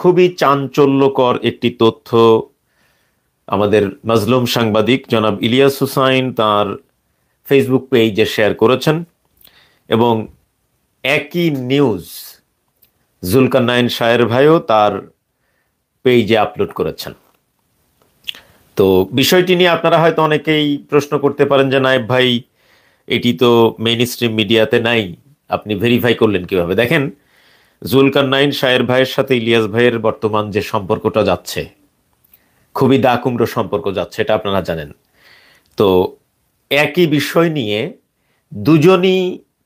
খুবই চাঞ্চল্যকর একটি তথ্য আমাদের মাজলুম সাংবাদিক জনাব ইলিয়াস হুসাইন তার ফেসবুক পেজে শেয়ার করেছেন এবং একই নিউজ নাইন শায়ের ভাইও তার পেজে আপলোড করেছেন তো বিষয়টি নিয়ে আপনারা হয়তো অনেকেই প্রশ্ন করতে পারেন যে নায়েব ভাই এটি তো মেইন স্ট্রিম মিডিয়াতে নাই আপনি ভেরিফাই করলেন কিভাবে দেখেন জুলকান্নাইন শায়ের ভাইয়ের সাথে ইলিয়াস ভাইয়ের বর্তমান যে সম্পর্কটা যাচ্ছে খুবই দাকুমড়ো সম্পর্ক যাচ্ছে এটা আপনারা জানেন তো একই বিষয় নিয়ে দুজনই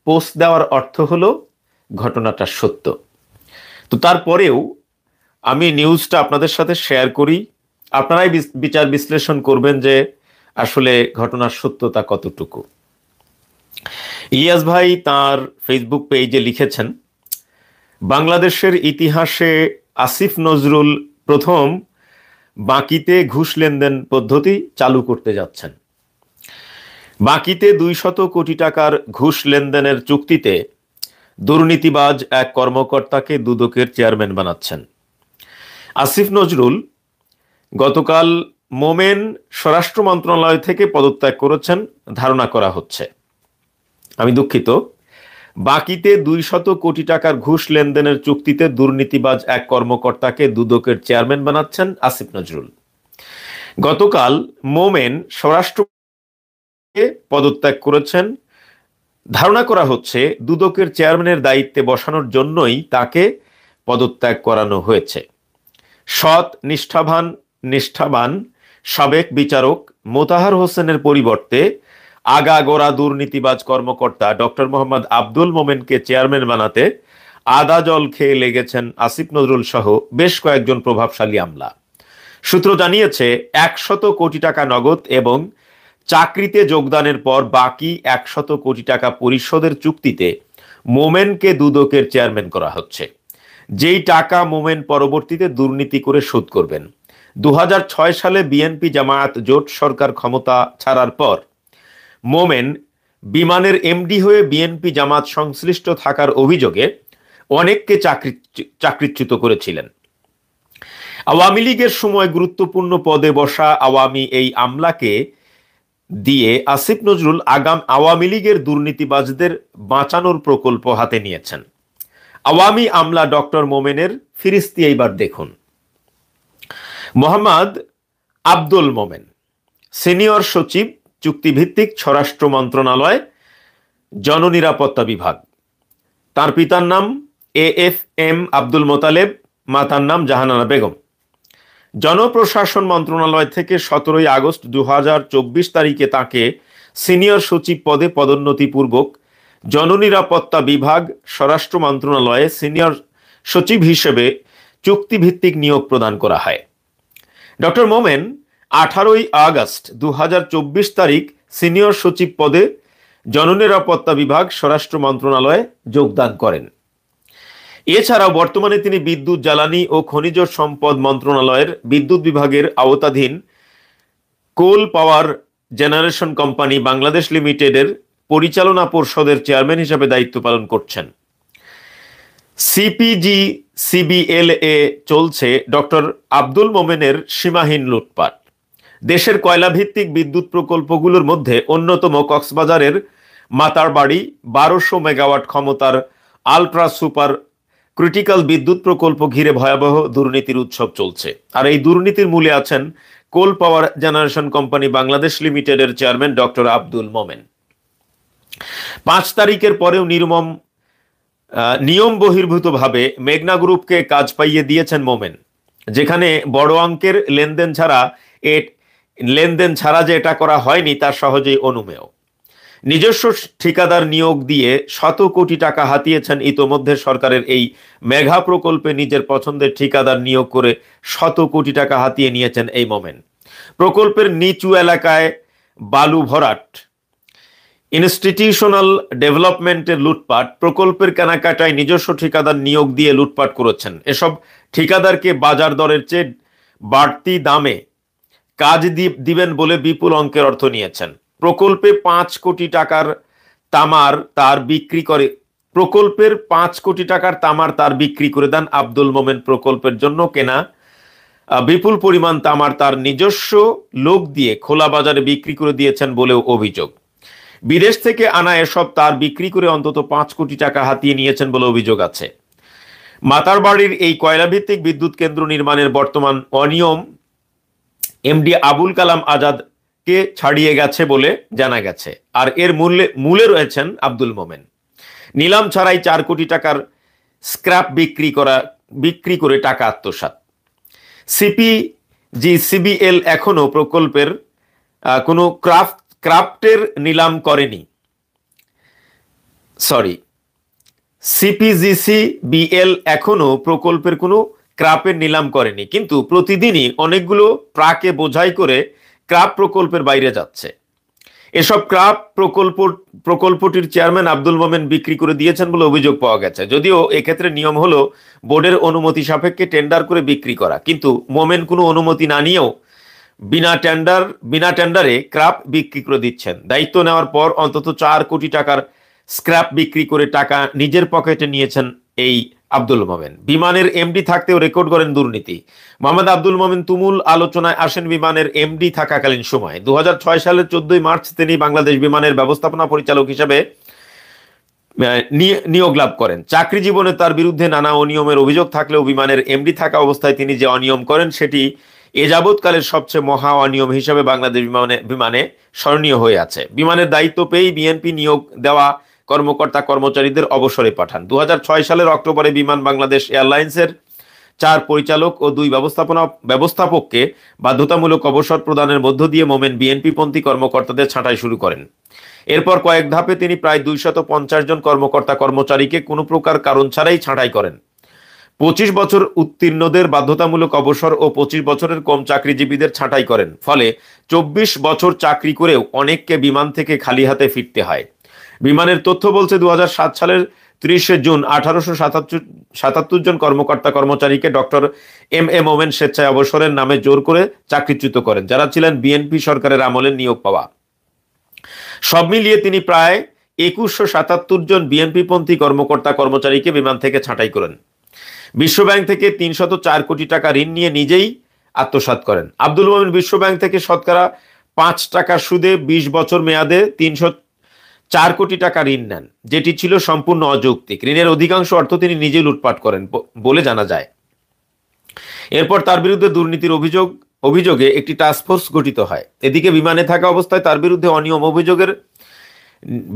পোস্ট দেওয়ার অর্থ হলো ঘটনাটা সত্য তো তারপরেও আমি নিউজটা আপনাদের সাথে শেয়ার করি আপনারাই বিচার বিশ্লেষণ করবেন যে আসলে ঘটনার সত্যতা কতটুকু ইলিয়াস ভাই তার ফেসবুক পেজে লিখেছেন বাংলাদেশের ইতিহাসে আসিফ নজরুল প্রথম বাকিতে ঘুষ লেনদেন পদ্ধতি চালু করতে যাচ্ছেন বাকিতে দুই শত কোটি টাকার ঘুষ লেনদেনের চুক্তিতে দুর্নীতিবাজ এক কর্মকর্তাকে দুদকের চেয়ারম্যান বানাচ্ছেন আসিফ নজরুল গতকাল মোমেন স্বরাষ্ট্র মন্ত্রণালয় থেকে পদত্যাগ করেছেন ধারণা করা হচ্ছে আমি দুঃখিত বাকিতে দুই শত কোটি টাকার ঘুষ লেনদেনের চুক্তিতে দুর্নীতিবাজ এক কর্মকর্তাকে দুদকের চেয়ারম্যান বানাচ্ছেন আসিফ নজরুল গতকাল মোমেন স্বরাষ্ট্র পদত্যাগ করেছেন ধারণা করা হচ্ছে দুদকের চেয়ারম্যানের দায়িত্বে বসানোর জন্যই তাকে পদত্যাগ করানো হয়েছে সৎ নিষ্ঠাবান নিষ্ঠাবান সাবেক বিচারক মোতাহার হোসেনের পরিবর্তে আগাগোড়া দুর্নীতিবাজ কর্মকর্তা ডক্টর মোহাম্মদ আব্দুল মোমেনকে চেয়ারম্যান বানাতে আদা জল খেয়ে লেগেছেন আসিফ নজরুল সহ বেশ কয়েকজন প্রভাবশালী আমলা সূত্র জানিয়েছে একশত কোটি টাকা নগদ এবং চাকরিতে যোগদানের পর বাকি একশত কোটি টাকা পরিষদের চুক্তিতে মোমেনকে দুদকের চেয়ারম্যান করা হচ্ছে যেই টাকা মোমেন পরবর্তীতে দুর্নীতি করে শোধ করবেন দু সালে বিএনপি জামায়াত জোট সরকার ক্ষমতা ছাড়ার পর মোমেন বিমানের এমডি হয়ে বিএনপি জামাত সংশ্লিষ্ট থাকার অভিযোগে অনেককে চাকরি চাকরিচ্যুত করেছিলেন আওয়ামী লীগের সময় গুরুত্বপূর্ণ পদে বসা আওয়ামী এই আমলাকে দিয়ে আসিফ নজরুল আগাম আওয়ামী লীগের দুর্নীতিবাজদের বাঁচানোর প্রকল্প হাতে নিয়েছেন আওয়ামী আমলা ডক্টর মোমেনের ফিরিস্তি এইবার দেখুন মোহাম্মদ আব্দুল মোমেন সিনিয়র সচিব চুক্তিভিত্তিক স্বরাষ্ট্র মন্ত্রণালয় জননিরাপত্তা বিভাগ তার পিতার নাম A F M Abdul Motaleb মাতার নাম জাহানানা বেগম জনপ্রশাসন মন্ত্রণালয় থেকে সতেরোই আগস্ট দু তারিখে তাকে সিনিয়র সচিব পদে পদোন্নতিপূর্বক জননিরাপত্তা বিভাগ স্বরাষ্ট্র মন্ত্রণালয়ে সিনিয়র সচিব হিসেবে চুক্তিভিত্তিক নিয়োগ প্রদান করা হয় ডক্টর মোমেন আঠারোই আগস্ট দু তারিখ সিনিয়র সচিব পদে জননিরাপত্তা বিভাগ স্বরাষ্ট্র মন্ত্রণালয়ে যোগদান করেন এছাড়াও বর্তমানে তিনি বিদ্যুৎ জ্বালানি ও খনিজ সম্পদ মন্ত্রণালয়ের বিদ্যুৎ বিভাগের আওতাধীন coal power generation company Bangladesh লিমিটেডের পরিচালনা পর্ষদের চেয়ারম্যান হিসেবে দায়িত্ব পালন করছেন সিপিজি সিবিএল এ চলছে ডক্টর আব্দুল মোমেনের সীমাহীন লুটপাট দেশের কয়লাভিত্তিক বিদ্যুৎ প্রকল্পগুলোর মধ্যে অন্যতম কক্সবাজারের মাতারবাড়ি বারোশো মেগাওয়াট ক্ষমতার আলট্রা সুপার ক্রিটিক্যাল বিদ্যুৎ প্রকল্প ঘিরে ভয়াবহ দুর্নীতির উৎসব চলছে আর এই দুর্নীতির মূলে আছেন coal power generation company Bangladesh লিমিটেডের চেয়ারম্যান ডক্টর আব্দুল মোমেন পাঁচ তারিখের পরেও নির্মম নিয়ম বহির্ভূতভাবে মেঘনা গ্রুপকে কাজ পাইয়ে দিয়েছেন মোমেন যেখানে বড় অঙ্কের লেনদেন ছাড়া লেনদেন ছাড়া যে এটা করা হয়নি তা সহজেই অনুমেয় নিজস্ব ঠিকাদার নিয়োগ দিয়ে শত কোটি টাকা হাতিয়েছেন ইতোমধ্যে সরকারের এই মেঘা প্রকল্পে নিজের পছন্দের ঠিকাদার নিয়োগ করে শত কোটি টাকা হাতিয়ে নিয়েছেন এই মোমেন প্রকল্পের নিচু এলাকায় বালু ভরাট ইনস্টিটিউশনাল ডেভেলপমেন্টের লুটপাট প্রকল্পের কেনাকাটায় নিজস্ব ঠিকাদার নিয়োগ দিয়ে লুটপাট করেছেন এসব ঠিকাদারকে বাজার দরের চেয়ে বাড়তি দামে কাজ দিবেন বলে বিপুল অঙ্কের অর্থ নিয়েছেন প্রকল্পে পাঁচ কোটি টাকার তামার তার বিক্রি করে প্রকল্পের পাঁচ কোটি টাকার তামার তার বিক্রি করে দেন আব্দুল মোমেন প্রকল্পের জন্য কেনা বিপুল পরিমাণ তামার তার নিজস্ব লোক দিয়ে খোলা বাজারে বিক্রি করে দিয়েছেন বলেও অভিযোগ বিদেশ থেকে আনা এসব তার বিক্রি করে অন্তত পাঁচ কোটি টাকা হাতিয়ে নিয়েছেন বলে অভিযোগ আছে মাতারবাড়ির এই কয়লাভিত্তিক বিদ্যুৎ কেন্দ্র নির্মাণের বর্তমান অনিয়ম এমডি আবুল কালাম আজাদকে ছাড়িয়ে গেছে বলে জানা গেছে আর এর মূল্যে মূলে রয়েছেন আব্দুল মোমেন নিলাম ছাড়াই চার কোটি টাকার স্ক্র্যাপ বিক্রি করা বিক্রি করে টাকা আত্মসাত সিপিজি সিবিএল এখনও প্রকল্পের কোনো ক্রাফট ক্রাফটের নিলাম করেনি সরি সিপিজিসি বিএল এখনও প্রকল্পের কোনো ক্রাপের নিলাম করেনি কিন্তু প্রতিদিনই অনেকগুলো প্রাকে বোঝাই করে ক্রাপ প্রকল্পের বাইরে যাচ্ছে এসব ক্রাপ প্রকল্প প্রকল্পটির চেয়ারম্যান আব্দুল মোমেন বিক্রি করে দিয়েছেন বলে অভিযোগ পাওয়া গেছে যদিও এক্ষেত্রে নিয়ম হলো বোর্ডের অনুমতি সাপেক্ষে টেন্ডার করে বিক্রি করা কিন্তু মোমেন কোনো অনুমতি না নিয়েও বিনা টেন্ডার বিনা টেন্ডারে ক্রাপ বিক্রি করে দিচ্ছেন দায়িত্ব নেওয়ার পর অন্তত চার কোটি টাকার স্ক্র্যাপ বিক্রি করে টাকা নিজের পকেটে নিয়েছেন এই আব্দুল মোমেন বিমানের এমডি থাকতেও রেকর্ড করেন দুর্নীতি মোহাম্মদ আব্দুল মোমেন তুমুল আলোচনায় আসেন বিমানের এমডি থাকাকালীন সময় দু সালের চোদ্দই মার্চ তিনি বাংলাদেশ বিমানের ব্যবস্থাপনা পরিচালক হিসেবে নিয়োগ লাভ করেন চাকরি জীবনে তার বিরুদ্ধে নানা অনিয়মের অভিযোগ থাকলেও বিমানের এমডি থাকা অবস্থায় তিনি যে অনিয়ম করেন সেটি এ যাবৎকালের সবচেয়ে মহা অনিয়ম হিসেবে বাংলাদেশ বিমানে বিমানে স্মরণীয় হয়ে আছে বিমানের দায়িত্ব পেয়েই বিএনপি নিয়োগ দেওয়া কর্মকর্তা কর্মচারীদের অবসরে পাঠান দু সালের অক্টোবরে বিমান বাংলাদেশ এয়ারলাইন্সের চার পরিচালক ও দুই ব্যবস্থাপনা ব্যবস্থাপককে বাধ্যতামূলক অবসর প্রদানের মধ্য দিয়ে মোমেন বিএনপিপন্থী কর্মকর্তাদের ছাঁটাই শুরু করেন এরপর কয়েক ধাপে তিনি প্রায় দুইশত পঞ্চাশ জন কর্মকর্তা কর্মচারীকে কোনো প্রকার কারণ ছাড়াই ছাঁটাই করেন পঁচিশ বছর উত্তীর্ণদের বাধ্যতামূলক অবসর ও পঁচিশ বছরের কম চাকরিজীবীদের ছাঁটাই করেন ফলে চব্বিশ বছর চাকরি করেও অনেককে বিমান থেকে খালি হাতে ফিরতে হয় বিমানের তথ্য বলছে দু সালের ত্রিশে জুন আঠারোশো সাতাত্তর জন কর্মকর্তা কর্মচারীকে ডক্টর এম এম ওমেন স্বেচ্ছায় অবসরের নামে জোর করে চাকরিচ্যুত করেন যারা ছিলেন বিএনপি সরকারের আমলে নিয়োগ পাওয়া সব মিলিয়ে তিনি প্রায় একুশশো সাতাত্তর জন বিএনপিপন্থী কর্মকর্তা কর্মচারীকে বিমান থেকে ছাঁটাই করেন বিশ্বব্যাংক থেকে তিনশত চার কোটি টাকা ঋণ নিয়ে নিজেই আত্মসাত করেন আব্দুল মোমেন বিশ্বব্যাংক থেকে শতকরা পাঁচ টাকা সুদে ২০ বছর মেয়াদে তিনশো চার কোটি টাকা ঋণ নেন যেটি ছিল সম্পূর্ণ অযৌক্তিক ঋণের অধিকাংশ অর্থ তিনি নিজে লুটপাট করেন বলে জানা যায় এরপর তার বিরুদ্ধে দুর্নীতির অভিযোগ অভিযোগে একটি টাস্কফোর্স গঠিত হয় এদিকে বিমানে থাকা অবস্থায় তার বিরুদ্ধে অনিয়ম অভিযোগের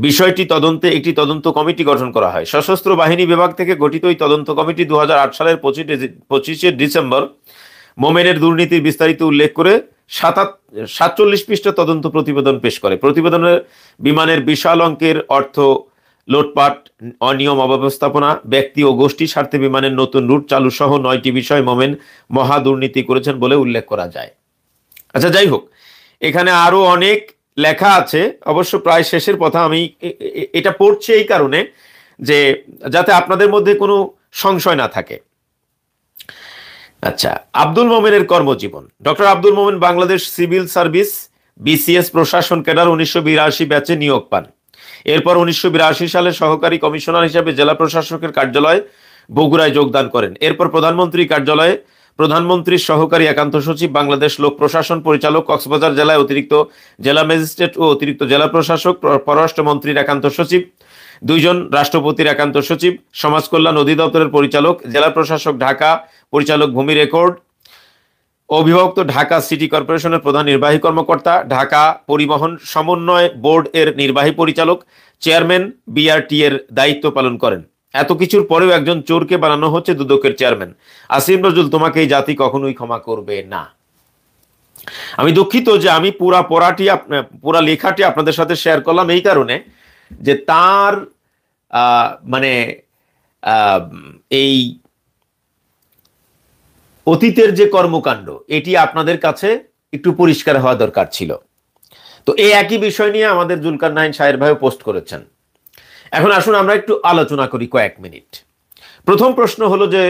বিষয়টি তদন্তে একটি তদন্ত কমিটি গঠন করা হয় সশস্ত্র বাহিনী বিভাগ থেকে গঠিত এই তদন্ত কমিটি দু সালের পঁচিশে ডিসেম্বর মোমেনের দুর্নীতির বিস্তারিত উল্লেখ করে সাতাত সাতচল্লিশ পৃষ্ঠা তদন্ত প্রতিবেদন পেশ করে প্রতিবেদনের বিমানের বিশাল অঙ্কের অর্থ লোটপাট অনিয়ম অব্যবস্থাপনা ব্যক্তি ও গোষ্ঠী স্বার্থে বিমানের নতুন রুট চালু সহ নয়টি বিষয় মোমেন মহা দুর্নীতি করেছেন বলে উল্লেখ করা যায় আচ্ছা যাই হোক এখানে আরও অনেক লেখা আছে অবশ্য প্রায় শেষের কথা আমি এটা পড়ছি এই কারণে যে যাতে আপনাদের মধ্যে কোনো সংশয় না থাকে আচ্ছা আব্দুল মোমেনের কর্মজীবন doctor Abdul Momen Bangladesh civil service BCS প্রশাসন ক্যাডার উনিশশো বিরাশি ব্যাচে নিয়োগ পান এরপর উনিশশো বিরাশি সালে সহকারী কমিশনার হিসেবে জেলা প্রশাসকের কার্যালয় বগুড়ায় যোগদান করেন এরপর প্রধানমন্ত্রী কার্যালয়ে প্রধানমন্ত্রীর সহকারী একান্ত সচিব বাংলাদেশ লোক প্রশাসন পরিচালক কক্সবাজার জেলায় অতিরিক্ত জেলা ম্যাজিস্ট্রেট ও অতিরিক্ত জেলা প্রশাসক পররাষ্ট্রমন্ত্রীর একান্ত সচিব দুইজন রাষ্ট্রপতির একান্ত সচিব সমাজ কল্যাণ অধিদপ্তরের পরিচালক জেলা প্রশাসক ঢাকা পরিচালক ভূমি রেকর্ড অবিভক্ত ঢাকা সিটি কর্পোরেশনের প্রধান নির্বাহী কর্মকর্তা ঢাকা পরিবহন সমন্বয় বোর্ড এর নির্বাহী পরিচালক চেয়ারম্যান বিআরটি এর দায়িত্ব পালন করেন এত কিছুর পরেও একজন চোরকে বানানো হচ্ছে দুদকের চেয়ারম্যান আসিম নজরুল তোমাকে এই জাতি কখনোই ক্ষমা করবে না আমি দুঃখিত যে আমি পুরা পড়াটি পুরা লেখাটি আপনাদের সাথে শেয়ার করলাম এই কারণে যে তার মানে এই অতীতের যে কর্মকাণ্ড এটি আপনাদের কাছে একটু পরিষ্কার হওয়া দরকার ছিল তো এই একই বিষয় নিয়ে আমাদের জুলকার নাইন সাহের ভাই পোস্ট করেছেন এখন আসুন আমরা একটু আলোচনা করি কয়েক মিনিট প্রথম প্রশ্ন হলো যে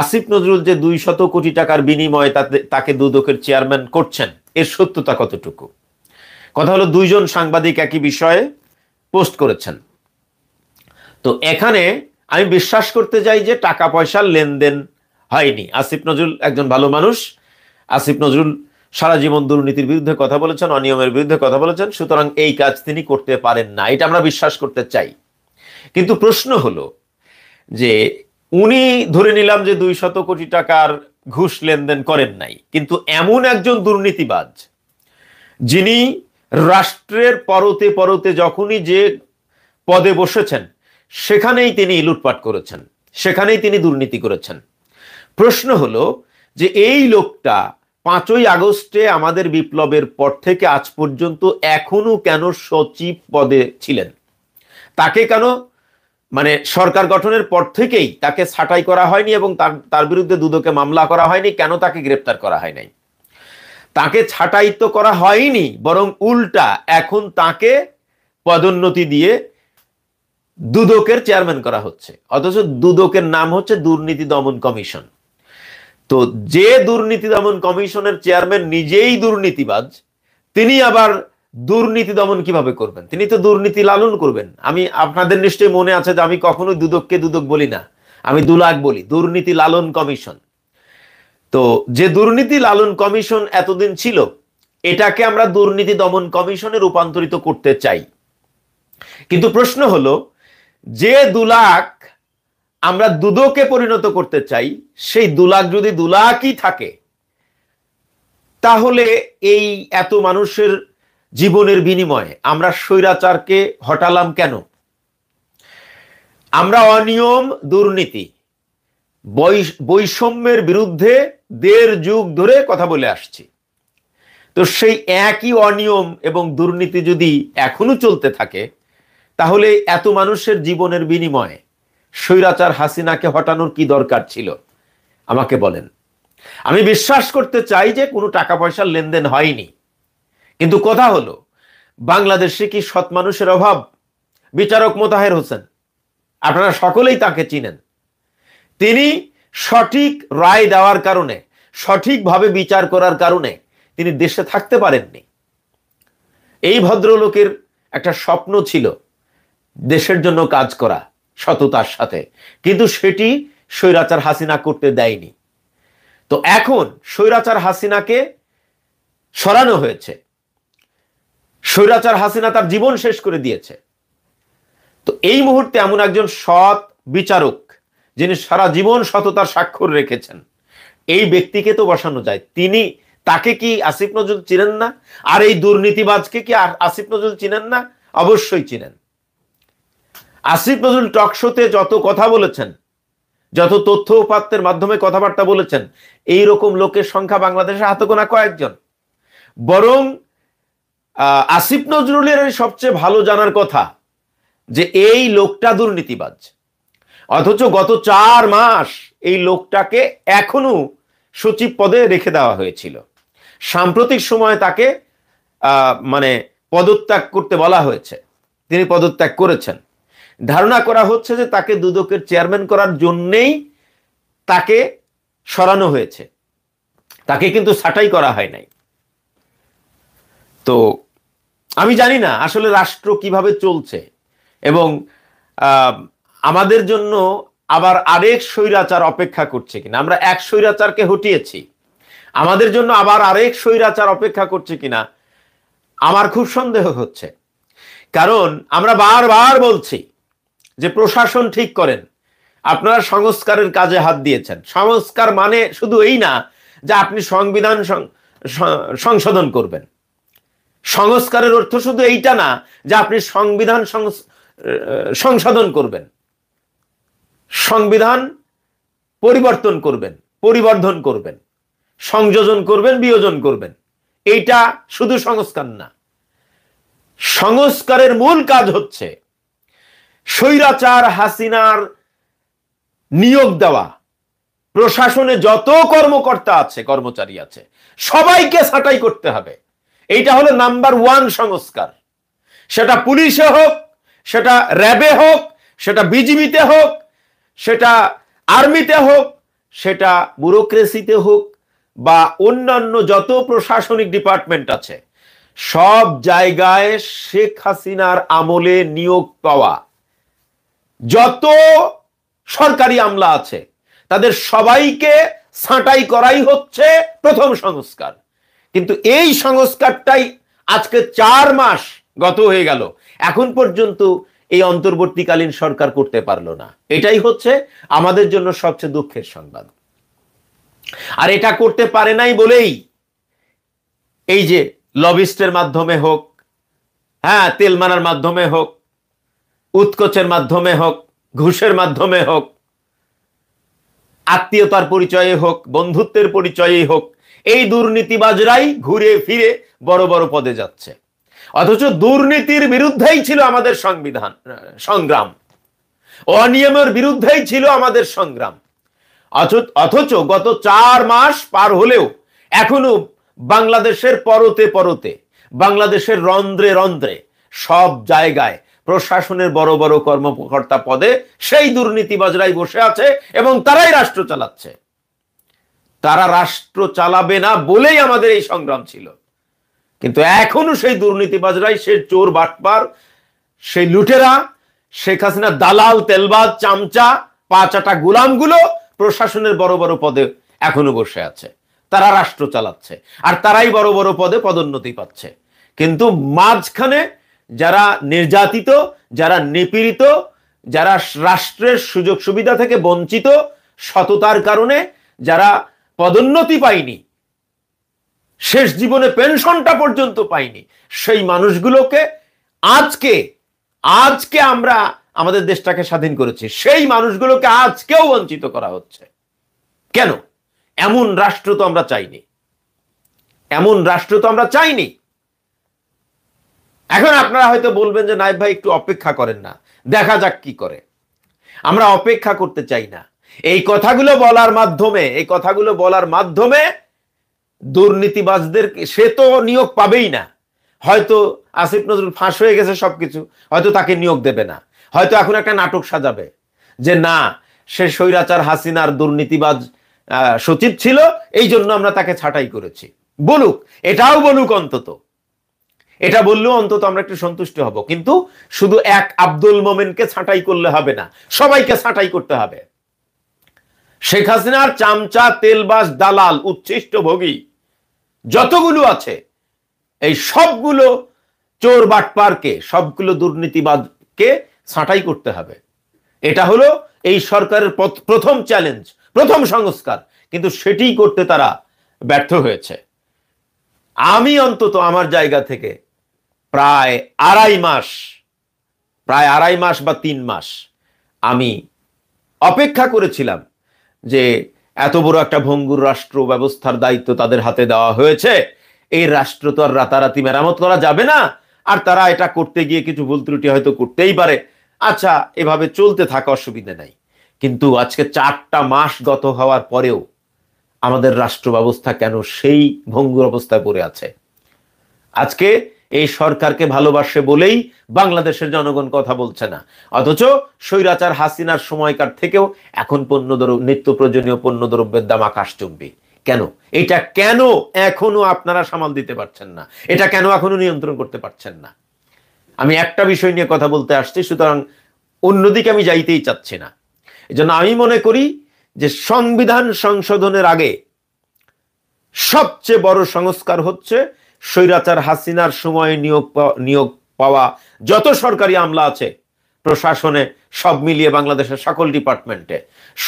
আসিফ নজরুল যে দুই শত কোটি টাকার বিনিময়ে তাকে দুদকের চেয়ারম্যান করছেন এর সত্যতা কতটুকু কথা হলো দুইজন সাংবাদিক একই বিষয়ে পোস্ট করেছেন তো এখানে আমি বিশ্বাস করতে চাই যে টাকা পয়সার লেনদেন হয়নি আসিফ নজরুল একজন ভালো মানুষ আসিফ নজরুল সারা জীবন দুর্নীতির বিরুদ্ধে কথা বলেছেন অনিয়মের বিরুদ্ধে কথা বলেছেন সুতরাং এই কাজ তিনি করতে পারেন না এটা আমরা বিশ্বাস করতে চাই কিন্তু প্রশ্ন হলো যে উনি ধরে নিলাম যে দুই শত কোটি টাকার ঘুষ লেনদেন করেন নাই কিন্তু এমন একজন দুর্নীতিবাজ যিনি রাষ্ট্রের পরতে পরতে যখনই যে পদে বসেছেন সেখানেই তিনি লুটপাট করেছেন সেখানেই তিনি দুর্নীতি করেছেন প্রশ্ন হলো যে এই লোকটা পাঁচই আগস্টে আমাদের বিপ্লবের পর থেকে আজ পর্যন্ত এখনো কেন সচিব পদে ছিলেন তাকে কেন মানে সরকার গঠনের পর থেকেই তাকে ছাঁটাই করা হয়নি এবং তার তার বিরুদ্ধে দুদকে মামলা করা হয়নি কেন তাকে গ্রেপ্তার করা হয় নাই তাকে ছাঁটাই তো করা হয়নি বরং উল্টা এখন তাকে পদোন্নতি দিয়ে দুদকের চেয়ারম্যান করা হচ্ছে অথচ দুদকের নাম হচ্ছে দুর্নীতি দমন কমিশন তো যে দুর্নীতি দমন কমিশনের চেয়ারম্যান নিজেই দুর্নীতিবাজ তিনি আবার দুর্নীতি দমন কিভাবে করবেন তিনি তো দুর্নীতি লালন করবেন আমি আপনাদের নিশ্চয়ই মনে আছে যে আমি কখনোই দুদককে দুদক বলি না আমি দুলাখ বলি দুর্নীতি লালন কমিশন তো যে দুর্নীতি লালন কমিশন এতদিন ছিল এটাকে আমরা দুর্নীতি দমন কমিশনে রূপান্তরিত করতে চাই কিন্তু প্রশ্ন হলো যে দুলাখ আমরা দুদকে পরিণত করতে চাই সেই দু লাখ যদি দুলাখই থাকে তাহলে এই এত মানুষের জীবনের বিনিময়ে আমরা স্বৈরাচারকে হটালাম কেন আমরা অনিয়ম দুর্নীতি বৈষম্যের বিরুদ্ধে দেড় যুগ ধরে কথা বলে আসছি তো সেই একই অনিয়ম এবং দুর্নীতি যদি এখনো চলতে থাকে তাহলে এত মানুষের জীবনের বিনিময়ে স্বৈরাচার হাসিনাকে হটানোর কি দরকার ছিল আমাকে বলেন আমি বিশ্বাস করতে চাই যে কোনো টাকা পয়সার লেনদেন হয়নি কিন্তু কথা হলো বাংলাদেশে কি সৎ মানুষের অভাব বিচারক মোতাহের হোসেন আপনারা সকলেই তাকে চিনেন তিনি সঠিক রায় দেওয়ার কারণে সঠিকভাবে বিচার করার কারণে তিনি দেশে থাকতে পারেননি এই ভদ্রলোকের একটা স্বপ্ন ছিল দেশের জন্য কাজ করা সততার সাথে কিন্তু সেটি স্বৈরাচার হাসিনা করতে দেয়নি তো এখন স্বৈরাচার হাসিনাকে সরানো হয়েছে স্বৈরাচার হাসিনা তার জীবন শেষ করে দিয়েছে তো এই মুহূর্তে এমন একজন সৎ বিচারক যিনি সারা জীবন সততার স্বাক্ষর রেখেছেন এই ব্যক্তিকে তো বসানো যায় তিনি তাকে কি আসিফ নজরুল চিনেন না আর এই দুর্নীতিবাজকে কি আসিফ নজরুল চিনেন না অবশ্যই চিনেন আসিফ নজরুল টকশোতে যত কথা বলেছেন যত তথ্য উপাত্তের মাধ্যমে কথাবার্তা বলেছেন এই রকম লোকের সংখ্যা বাংলাদেশে হাতগোনা কয়েকজন বরং আসিফ নজরুলের সবচেয়ে ভালো জানার কথা যে এই লোকটা দুর্নীতিবাজ অথচ গত চার মাস এই লোকটাকে এখনো সচিব পদে রেখে দেওয়া হয়েছিল সাম্প্রতিক সময়ে তাকে মানে পদত্যাগ করতে বলা হয়েছে তিনি পদত্যাগ করেছেন ধারণা করা হচ্ছে যে তাকে দুদকের চেয়ারম্যান করার জন্যেই তাকে সরানো হয়েছে তাকে কিন্তু সাটাই করা হয় নাই তো আমি জানি না আসলে রাষ্ট্র কিভাবে চলছে এবং আমাদের জন্য আবার আরেক স্বৈরাচার অপেক্ষা করছে কিনা আমরা এক স্বৈরাচারকে হটিয়েছি আমাদের জন্য আবার আরেক স্বৈরাচার অপেক্ষা করছে কিনা আমার খুব সন্দেহ হচ্ছে কারণ আমরা বারবার বলছি যে প্রশাসন ঠিক করেন আপনারা সংস্কারের কাজে হাত দিয়েছেন সংস্কার মানে শুধু এই না যে আপনি সংবিধান সংশোধন করবেন সংস্কারের অর্থ শুধু এইটা না যে আপনি সংবিধান সংশোধন করবেন সংবিধান পরিবর্তন করবেন পরিবর্ধন করবেন সংযোজন করবেন বিয়োজন করবেন এইটা শুধু সংস্কার না সংস্কারের মূল কাজ হচ্ছে স্বৈরাচার হাসিনার নিয়োগ দেওয়া প্রশাসনে যত কর্মকর্তা আছে কর্মচারী আছে সবাইকে ছাটাই করতে হবে এইটা হলো নাম্বার ওয়ান সংস্কার সেটা পুলিশে হোক সেটা র্যাবে হোক সেটা বিজিবিতে হোক সেটা আর্মিতে হোক সেটা ব্যুরোক্রেসিতে হোক বা অন্যান্য যত প্রশাসনিক ডিপার্টমেন্ট আছে সব জায়গায় শেখ হাসিনার আমলে নিয়োগ পাওয়া যত সরকারি আমলা আছে তাদের সবাইকে ছাঁটাই করাই হচ্ছে প্রথম সংস্কার কিন্তু এই সংস্কারটাই আজকে চার মাস গত হয়ে গেল এখন পর্যন্ত এই অন্তর্বর্তীকালীন সরকার করতে পারলো না এটাই হচ্ছে আমাদের জন্য সবচেয়ে দুঃখের সংবাদ আর এটা করতে পারে নাই বলেই এই যে লবিস্টের মাধ্যমে হোক হ্যাঁ তেলমানার মাধ্যমে হোক উৎকোচের মাধ্যমে হোক ঘুষের মাধ্যমে হোক আত্মীয়তার পরিচয়ে হোক বন্ধুত্বের পরিচয়েই হোক এই দুর্নীতিবাজরাই ঘুরে ফিরে বড় বড় পদে যাচ্ছে অথচ দুর্নীতির বিরুদ্ধেই ছিল আমাদের সংবিধান সংগ্রাম অনিয়মের বিরুদ্ধেই ছিল আমাদের সংগ্রাম অথচ গত চার মাস পার হলেও এখনো বাংলাদেশের পরতে পরতে বাংলাদেশের রন্ধ্রে রন্ধ্রে সব জায়গায় প্রশাসনের বড় বড় কর্মকর্তা পদে সেই দুর্নীতিবাজরাই বসে আছে এবং তারাই রাষ্ট্র চালাচ্ছে তারা রাষ্ট্র চালাবে না বলেই আমাদের এই সংগ্রাম ছিল কিন্তু এখনো সেই দুর্নীতিবাজরাই সে চোর বাটপার সেই লুটেরা শেখ হাসিনা দালাল তেলবাদ চামচা পাঁচাটা গুলামগুলো প্রশাসনের বড় বড় পদে এখনো বসে আছে তারা রাষ্ট্র চালাচ্ছে আর তারাই বড় বড় পদে পদোন্নতি পাচ্ছে কিন্তু মাঝখানে যারা নির্যাতিত যারা নিপীড়িত যারা রাষ্ট্রের সুযোগ সুবিধা থেকে বঞ্চিত সততার কারণে যারা পদোন্নতি পায়নি শেষ জীবনে পেনশনটা পর্যন্ত পাইনি সেই মানুষগুলোকে আজকে আজকে আমরা আমাদের দেশটাকে স্বাধীন করেছি সেই মানুষগুলোকে আজকেও বঞ্চিত করা হচ্ছে কেন এমন রাষ্ট্র তো আমরা চাইনি এমন রাষ্ট্র তো আমরা চাইনি এখন আপনারা হয়তো বলবেন যে নাইব ভাই একটু অপেক্ষা করেন না দেখা যাক কি করে আমরা অপেক্ষা করতে চাই না এই কথাগুলো বলার মাধ্যমে এই কথাগুলো বলার মাধ্যমে দুর্নীতিবাজদের সে তো নিয়োগ পাবেই না হয়তো আসিফ নজরুল ফাঁস হয়ে গেছে সবকিছু হয়তো তাকে নিয়োগ দেবে না হয়তো এখন একটা নাটক সাজাবে যে না সে স্বৈরাচার হাসিনার দুর্নীতিবাজ সচিব ছিল এই জন্য আমরা তাকে ছাঁটাই করেছি বলুক এটাও বলুক অন্তত এটা বললেও অন্তত আমরা একটু সন্তুষ্ট হব কিন্তু শুধু এক আব্দুল মোমেনকে ছাঁটাই করলে হবে না সবাইকে ছাঁটাই করতে হবে শেখ হাসিনার চামচা তেলবাস দালাল উচ্ছিষ্ট ভোগী যতগুলো আছে এই সবগুলো চোর বাটপারকে সবগুলো দুর্নীতিবাদকে ছাঁটাই করতে হবে এটা হলো এই সরকারের প্রথম চ্যালেঞ্জ প্রথম সংস্কার কিন্তু সেটি করতে তারা ব্যর্থ হয়েছে আমি অন্তত আমার জায়গা থেকে প্রায় আড়াই মাস প্রায় আড়াই মাস বা তিন মাস আমি অপেক্ষা করেছিলাম যে এত বড় একটা ভঙ্গুর রাষ্ট্র ব্যবস্থার দায়িত্ব তাদের হাতে দেওয়া হয়েছে এই রাষ্ট্র তো আর রাতারাতি মেরামত করা যাবে না আর তারা এটা করতে গিয়ে কিছু ভুল ত্রুটি হয়তো করতেই পারে আচ্ছা এভাবে চলতে থাকা অসুবিধা নাই কিন্তু আজকে চারটা মাস গত হওয়ার পরেও আমাদের রাষ্ট্র ব্যবস্থা কেন সেই ভঙ্গুর অবস্থায় পড়ে আছে আজকে এই সরকারকে ভালোবাসে বলেই বাংলাদেশের জনগণ কথা বলছে না অথচ স্বৈরাচার হাসিনার সময়কার থেকেও এখন পণ্যদ্রব্য নিত্য প্রয়োজনীয় পণ্যদ্রব্যের দাম আকাশচুম্বী কেন এটা কেন এখনো আপনারা সামাল দিতে পারছেন না এটা কেন এখনো নিয়ন্ত্রণ করতে পারছেন না আমি একটা বিষয় নিয়ে কথা বলতে আসছি সুতরাং অন্যদিকে আমি যাইতেই চাচ্ছি না এজন্য আমি মনে করি যে সংবিধান সংশোধনের আগে সবচেয়ে বড় সংস্কার হচ্ছে স্বৈরাচার হাসিনার সময়ে নিয়োগ নিয়োগ পাওয়া যত সরকারি আমলা আছে প্রশাসনে সব মিলিয়ে বাংলাদেশের সকল ডিপার্টমেন্টে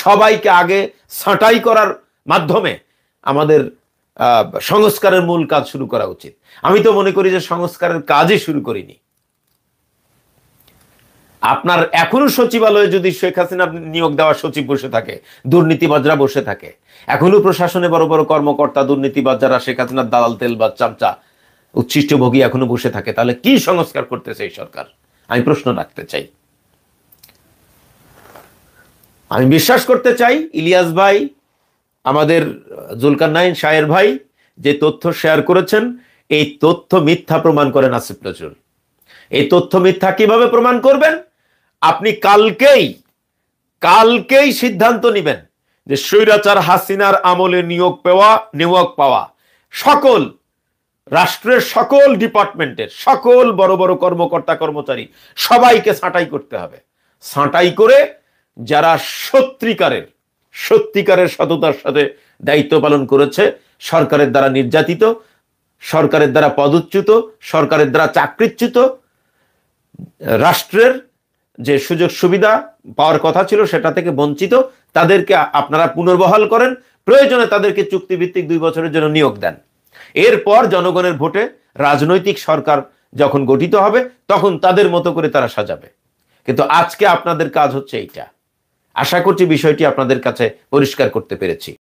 সবাইকে আগে ছাঁটাই করার মাধ্যমে আমাদের সংস্কারের মূল কাজ শুরু করা উচিত আমি তো মনে করি যে সংস্কারের কাজই শুরু করিনি আপনার এখনো সচিবালয়ে যদি শেখ হাসিনা নিয়োগ দেওয়া সচিব বসে থাকে দুর্নীতিবাজরা বসে থাকে এখনো প্রশাসনে বড় বড় কর্মকর্তা দুর্নীতিবাজরা শেখ হাসিনার দালাল তেল বা চামচা ভোগী এখনো বসে থাকে তাহলে কি সংস্কার করতেছে এই সরকার আমি প্রশ্ন রাখতে চাই আমি বিশ্বাস করতে চাই ইলিয়াস ভাই আমাদের জুলকার নাইন শায়ের ভাই যে তথ্য শেয়ার করেছেন এই তথ্য মিথ্যা প্রমাণ করেন আসিফ নজরুল এই তথ্য মিথ্যা কিভাবে প্রমাণ করবেন আপনি কালকেই কালকেই সিদ্ধান্ত নেবেন যে স্বৈরাচার হাসিনার আমলে নিয়োগ পাওয়া নিয়োগ পাওয়া সকল রাষ্ট্রের সকল ডিপার্টমেন্টের সকল বড় বড় কর্মকর্তা কর্মচারী সবাইকে ছাঁটাই করতে হবে ছাঁটাই করে যারা সত্যিকারের সত্যিকারের সততার সাথে দায়িত্ব পালন করেছে সরকারের দ্বারা নির্যাতিত সরকারের দ্বারা পদচ্যুত সরকারের দ্বারা চাকরিচ্যুত রাষ্ট্রের যে সুযোগ সুবিধা পাওয়ার কথা ছিল সেটা থেকে বঞ্চিত তাদেরকে আপনারা পুনর্বহাল করেন প্রয়োজনে তাদেরকে চুক্তিভিত্তিক দুই বছরের জন্য নিয়োগ দেন এরপর জনগণের ভোটে রাজনৈতিক সরকার যখন গঠিত হবে তখন তাদের মতো করে তারা সাজাবে কিন্তু আজকে আপনাদের কাজ হচ্ছে এইটা আশা করছি বিষয়টি আপনাদের কাছে পরিষ্কার করতে পেরেছি